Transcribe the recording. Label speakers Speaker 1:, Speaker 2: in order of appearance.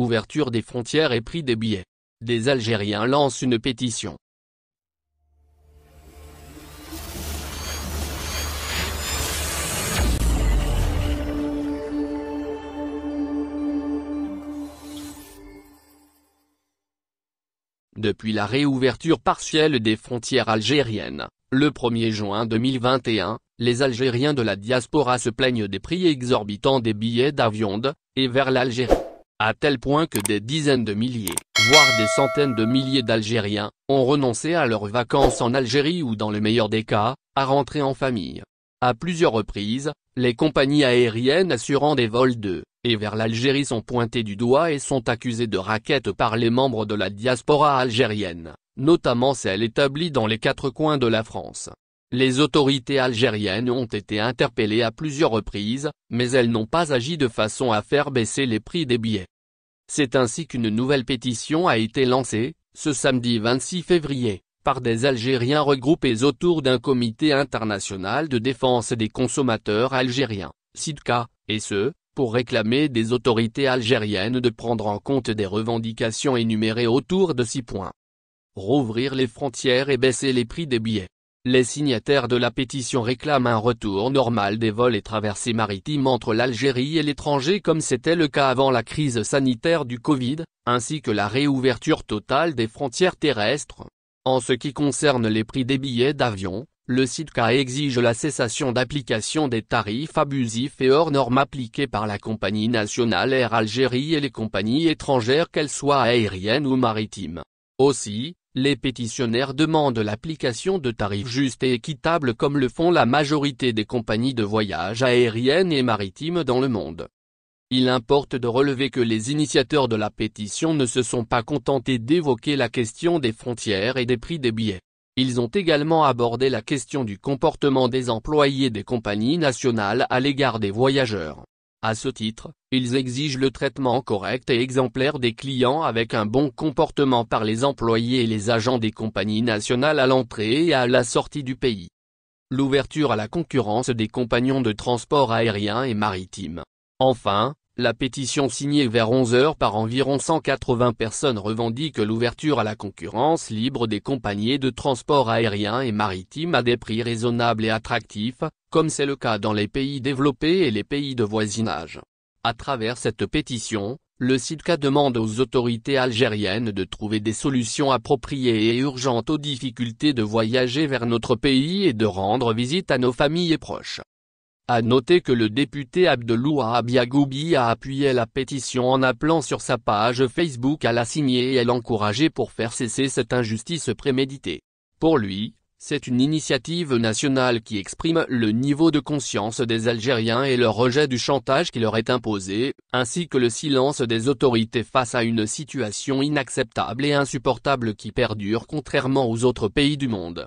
Speaker 1: Ouverture des frontières et prix des billets. Des Algériens lancent une pétition. Depuis la réouverture partielle des frontières algériennes, le 1er juin 2021, les Algériens de la diaspora se plaignent des prix exorbitants des billets d'avion et vers l'Algérie à tel point que des dizaines de milliers, voire des centaines de milliers d'Algériens, ont renoncé à leurs vacances en Algérie ou dans le meilleur des cas, à rentrer en famille. À plusieurs reprises, les compagnies aériennes assurant des vols de et vers l'Algérie sont pointées du doigt et sont accusées de raquettes par les membres de la diaspora algérienne, notamment celle établie dans les quatre coins de la France. Les autorités algériennes ont été interpellées à plusieurs reprises, mais elles n'ont pas agi de façon à faire baisser les prix des billets. C'est ainsi qu'une nouvelle pétition a été lancée, ce samedi 26 février, par des Algériens regroupés autour d'un comité international de défense des consommateurs algériens, SIDCA, et ce, pour réclamer des autorités algériennes de prendre en compte des revendications énumérées autour de six points. Rouvrir les frontières et baisser les prix des billets. Les signataires de la pétition réclament un retour normal des vols et traversées maritimes entre l'Algérie et l'étranger comme c'était le cas avant la crise sanitaire du Covid, ainsi que la réouverture totale des frontières terrestres. En ce qui concerne les prix des billets d'avion, le SIDCA exige la cessation d'application des tarifs abusifs et hors normes appliqués par la compagnie nationale Air Algérie et les compagnies étrangères qu'elles soient aériennes ou maritimes. Aussi, les pétitionnaires demandent l'application de tarifs justes et équitables comme le font la majorité des compagnies de voyage aériennes et maritimes dans le monde. Il importe de relever que les initiateurs de la pétition ne se sont pas contentés d'évoquer la question des frontières et des prix des billets. Ils ont également abordé la question du comportement des employés des compagnies nationales à l'égard des voyageurs. À ce titre, ils exigent le traitement correct et exemplaire des clients avec un bon comportement par les employés et les agents des compagnies nationales à l'entrée et à la sortie du pays. L'ouverture à la concurrence des compagnons de transport aérien et maritime. Enfin, la pétition signée vers 11 h par environ 180 personnes revendique l'ouverture à la concurrence libre des compagnies de transport aérien et maritime à des prix raisonnables et attractifs, comme c'est le cas dans les pays développés et les pays de voisinage. À travers cette pétition, le SIDCA demande aux autorités algériennes de trouver des solutions appropriées et urgentes aux difficultés de voyager vers notre pays et de rendre visite à nos familles et proches. A noter que le député Abdeloua Abiagoubi a appuyé la pétition en appelant sur sa page Facebook à la signer et à l'encourager pour faire cesser cette injustice préméditée. Pour lui, c'est une initiative nationale qui exprime le niveau de conscience des Algériens et le rejet du chantage qui leur est imposé, ainsi que le silence des autorités face à une situation inacceptable et insupportable qui perdure contrairement aux autres pays du monde.